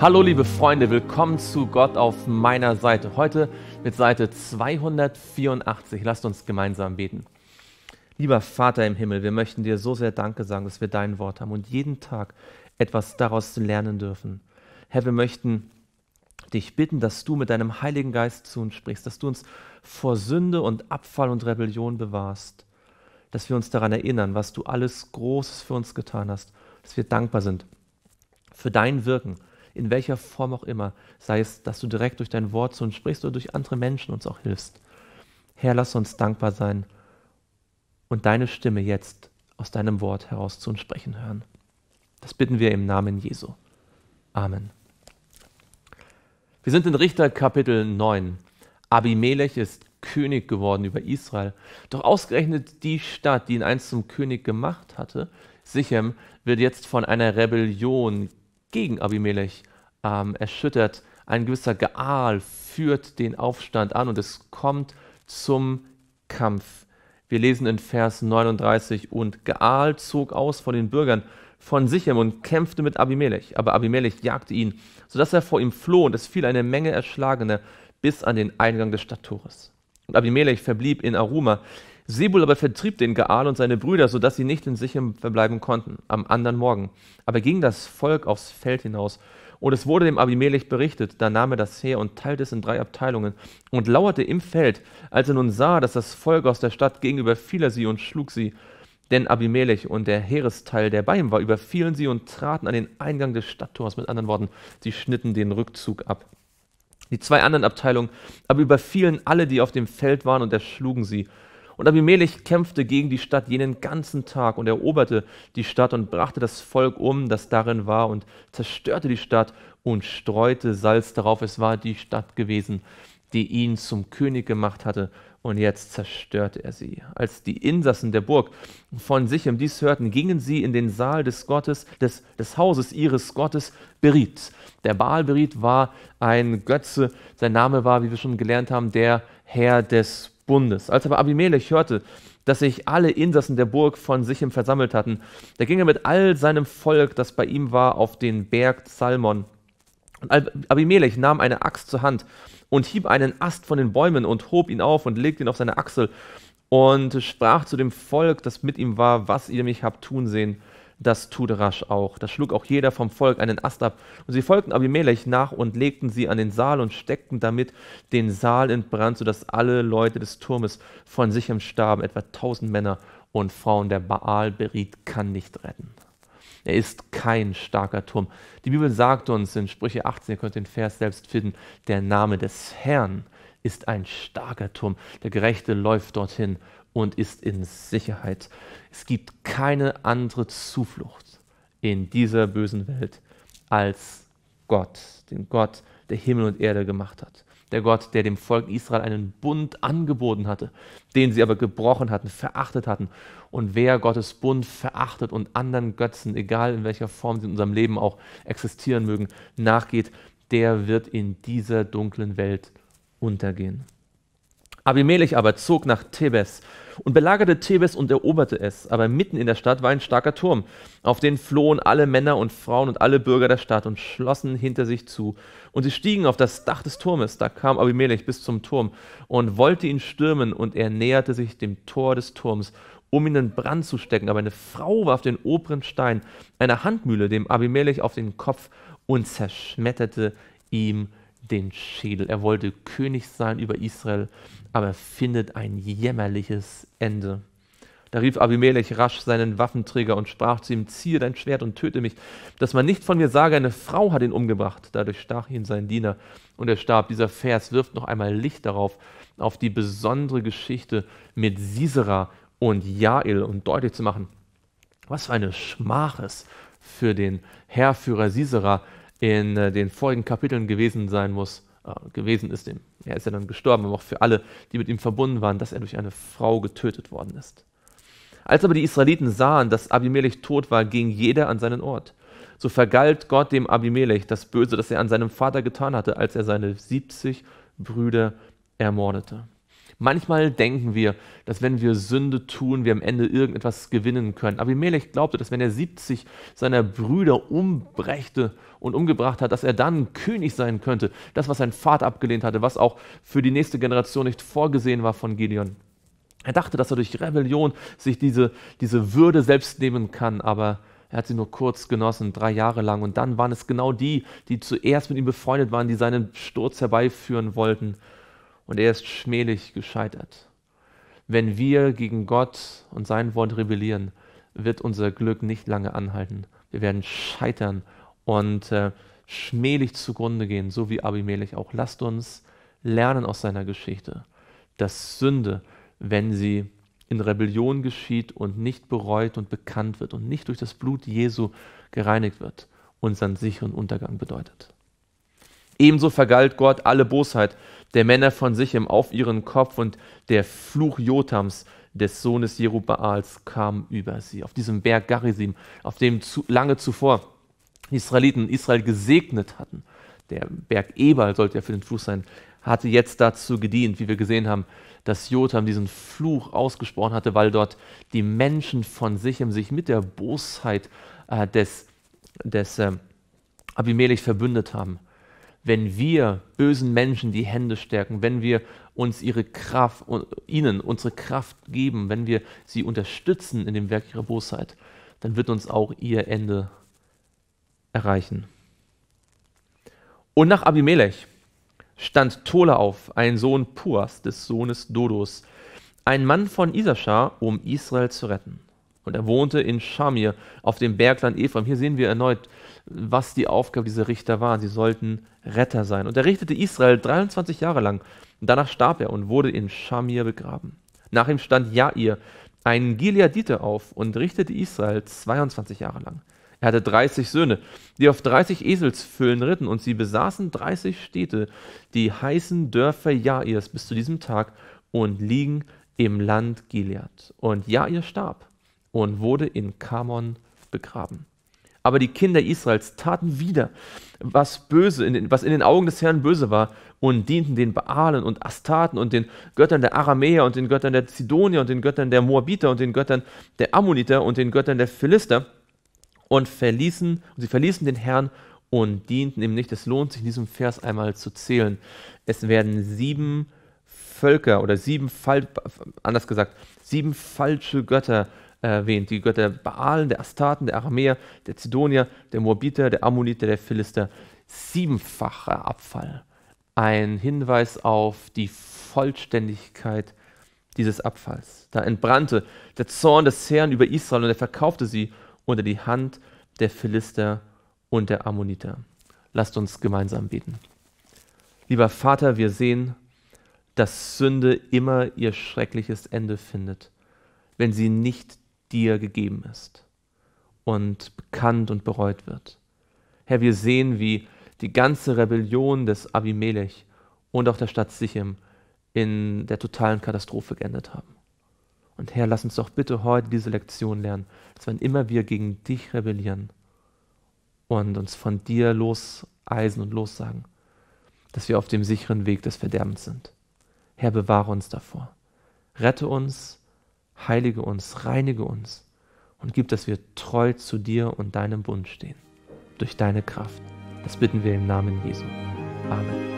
Hallo liebe Freunde, willkommen zu Gott auf meiner Seite. Heute mit Seite 284. Lasst uns gemeinsam beten. Lieber Vater im Himmel, wir möchten dir so sehr Danke sagen, dass wir dein Wort haben und jeden Tag etwas daraus lernen dürfen. Herr, wir möchten dich bitten, dass du mit deinem Heiligen Geist zu uns sprichst, dass du uns vor Sünde und Abfall und Rebellion bewahrst, dass wir uns daran erinnern, was du alles Großes für uns getan hast, dass wir dankbar sind für dein Wirken in welcher Form auch immer, sei es, dass du direkt durch dein Wort zu uns sprichst oder durch andere Menschen uns auch hilfst. Herr, lass uns dankbar sein und deine Stimme jetzt aus deinem Wort heraus zu uns sprechen hören. Das bitten wir im Namen Jesu. Amen. Wir sind in Richter Kapitel 9. Abimelech ist König geworden über Israel. Doch ausgerechnet die Stadt, die ihn einst zum König gemacht hatte, Sichem, wird jetzt von einer Rebellion gegen Abimelech ähm, erschüttert. Ein gewisser Gaal führt den Aufstand an und es kommt zum Kampf. Wir lesen in Vers 39, und Gaal zog aus von den Bürgern von Sichem und kämpfte mit Abimelech. Aber Abimelech jagte ihn, sodass er vor ihm floh und es fiel eine Menge Erschlagene bis an den Eingang des Stadttores. Und Abimelech verblieb in Aruma. Sebul aber vertrieb den Gaal und seine Brüder, sodass sie nicht in Sichem verbleiben konnten, am anderen Morgen. Aber ging das Volk aufs Feld hinaus und es wurde dem Abimelech berichtet. Da nahm er das Heer und teilte es in drei Abteilungen und lauerte im Feld. Als er nun sah, dass das Volk aus der Stadt ging, überfiel er sie und schlug sie. Denn Abimelech und der Heeresteil, der bei ihm war, überfielen sie und traten an den Eingang des Stadttors. Mit anderen Worten, sie schnitten den Rückzug ab. Die zwei anderen Abteilungen aber überfielen alle, die auf dem Feld waren, und erschlugen sie. Und Abimelech kämpfte gegen die Stadt jenen ganzen Tag und eroberte die Stadt und brachte das Volk um, das darin war, und zerstörte die Stadt und streute Salz darauf. Es war die Stadt gewesen, die ihn zum König gemacht hatte, und jetzt zerstörte er sie. Als die Insassen der Burg von Sichem dies hörten, gingen sie in den Saal des Gottes, des, des Hauses ihres Gottes Beriet. Der Baal Beriet war ein Götze, sein Name war, wie wir schon gelernt haben, der Herr des Bundes. Als aber Abimelech hörte, dass sich alle Insassen der Burg von Sichem versammelt hatten, da ging er mit all seinem Volk, das bei ihm war, auf den Berg Salmon. Und Abimelech nahm eine Axt zur Hand und hieb einen Ast von den Bäumen und hob ihn auf und legte ihn auf seine Achsel und sprach zu dem Volk, das mit ihm war, was ihr mich habt tun sehen. Das tut rasch auch. Da schlug auch jeder vom Volk einen Ast ab. Und sie folgten Abimelech nach und legten sie an den Saal und steckten damit den Saal in Brand, sodass alle Leute des Turmes von sich im starben. Etwa tausend Männer und Frauen. Der Baal beriet, kann nicht retten. Er ist kein starker Turm. Die Bibel sagt uns in Sprüche 18, ihr könnt den Vers selbst finden, der Name des Herrn ist ein starker Turm. Der Gerechte läuft dorthin und ist in Sicherheit. Es gibt keine andere Zuflucht in dieser bösen Welt als Gott, den Gott, der Himmel und Erde gemacht hat. Der Gott, der dem Volk Israel einen Bund angeboten hatte, den sie aber gebrochen hatten, verachtet hatten. Und wer Gottes Bund verachtet und anderen Götzen, egal in welcher Form sie in unserem Leben auch existieren mögen, nachgeht, der wird in dieser dunklen Welt untergehen. Abimelech aber zog nach Thebes und belagerte Thebes und eroberte es. Aber mitten in der Stadt war ein starker Turm, auf den flohen alle Männer und Frauen und alle Bürger der Stadt und schlossen hinter sich zu. Und sie stiegen auf das Dach des Turmes. Da kam Abimelech bis zum Turm und wollte ihn stürmen. Und er näherte sich dem Tor des Turms, um ihn in Brand zu stecken. Aber eine Frau warf den oberen Stein einer Handmühle dem Abimelech auf den Kopf und zerschmetterte ihm den Schädel. Er wollte König sein über Israel, aber findet ein jämmerliches Ende. Da rief Abimelech rasch seinen Waffenträger und sprach zu ihm: Ziehe dein Schwert und töte mich, dass man nicht von mir sage, eine Frau hat ihn umgebracht. Dadurch stach ihn sein Diener und er starb. Dieser Vers wirft noch einmal Licht darauf, auf die besondere Geschichte mit Sisera und Jael und deutlich zu machen, was für eine Schmach es für den Herrführer Sisera in äh, den vorigen Kapiteln gewesen sein muss, äh, gewesen ist. Er ist ja dann gestorben, aber auch für alle, die mit ihm verbunden waren, dass er durch eine Frau getötet worden ist. Als aber die Israeliten sahen, dass Abimelech tot war, ging jeder an seinen Ort. So vergalt Gott dem Abimelech das Böse, das er an seinem Vater getan hatte, als er seine 70 Brüder ermordete. Manchmal denken wir, dass wenn wir Sünde tun, wir am Ende irgendetwas gewinnen können. Abimelech glaubte, dass wenn er 70 seiner Brüder umbrächte und umgebracht hat, dass er dann König sein könnte. Das, was sein Vater abgelehnt hatte, was auch für die nächste Generation nicht vorgesehen war von Gideon. Er dachte, dass er durch Rebellion sich diese, diese Würde selbst nehmen kann, aber er hat sie nur kurz genossen, drei Jahre lang. Und dann waren es genau die, die zuerst mit ihm befreundet waren, die seinen Sturz herbeiführen wollten und er ist schmählich gescheitert. Wenn wir gegen Gott und sein Wort rebellieren, wird unser Glück nicht lange anhalten. Wir werden scheitern und äh, schmählich zugrunde gehen, so wie Abimelech auch. Lasst uns lernen aus seiner Geschichte, dass Sünde, wenn sie in Rebellion geschieht und nicht bereut und bekannt wird und nicht durch das Blut Jesu gereinigt wird, unseren sicheren Untergang bedeutet. Ebenso vergalt Gott alle Bosheit der Männer von Sichem auf ihren Kopf und der Fluch Jotams, des Sohnes Jerubbaals, kam über sie. Auf diesem Berg Garisim, auf dem zu, lange zuvor die Israeliten Israel gesegnet hatten, der Berg Ebal sollte ja für den Fluch sein, hatte jetzt dazu gedient, wie wir gesehen haben, dass Jotam diesen Fluch ausgesprochen hatte, weil dort die Menschen von Sichem sich mit der Bosheit äh, des, des äh, Abimelech verbündet haben wenn wir bösen Menschen die Hände stärken, wenn wir uns ihre Kraft, ihnen unsere Kraft geben, wenn wir sie unterstützen in dem Werk ihrer Bosheit, dann wird uns auch ihr Ende erreichen. Und nach Abimelech stand Tola auf, ein Sohn Puas des Sohnes Dodos, ein Mann von Isaschar, um Israel zu retten. Und er wohnte in Schamir auf dem Bergland Ephraim. Hier sehen wir erneut, was die Aufgabe dieser Richter war. Sie sollten Retter sein. Und er richtete Israel 23 Jahre lang. Danach starb er und wurde in Schamir begraben. Nach ihm stand Jair, ein Gileadite, auf und richtete Israel 22 Jahre lang. Er hatte 30 Söhne, die auf 30 Eselsfüllen ritten, und sie besaßen 30 Städte, die heißen Dörfer Jairs bis zu diesem Tag und liegen im Land Gilead. Und Jair starb und wurde in Kamon begraben. Aber die Kinder Israels taten wieder, was böse, in den, was in den Augen des Herrn böse war, und dienten den Baalen und Astaten und den Göttern der Aramäer und den Göttern der Zidonier und den Göttern der Moabiter und den Göttern der Ammoniter und den Göttern der Philister und verließen, und sie verließen den Herrn und dienten ihm nicht. Es lohnt sich in diesem Vers einmal zu zählen. Es werden sieben Völker oder sieben, anders gesagt, sieben falsche Götter erwähnt. Die Götter der Baalen, der Astarten, der Aramäer, der Zidonier, der Moabiter, der Ammoniter, der Philister. Siebenfacher Abfall. Ein Hinweis auf die Vollständigkeit dieses Abfalls. Da entbrannte der Zorn des Herrn über Israel und er verkaufte sie unter die Hand der Philister und der Ammoniter. Lasst uns gemeinsam beten. Lieber Vater, wir sehen, dass Sünde immer ihr schreckliches Ende findet, wenn sie nicht dir gegeben ist und bekannt und bereut wird. Herr, wir sehen, wie die ganze Rebellion des Abimelech und auch der Stadt Sichem in der totalen Katastrophe geendet haben. Und Herr, lass uns doch bitte heute diese Lektion lernen, dass wann immer wir gegen dich rebellieren und uns von dir loseisen und lossagen, dass wir auf dem sicheren Weg des Verderbens sind. Herr, bewahre uns davor. Rette uns heilige uns, reinige uns und gib, dass wir treu zu dir und deinem Bund stehen, durch deine Kraft. Das bitten wir im Namen Jesu. Amen.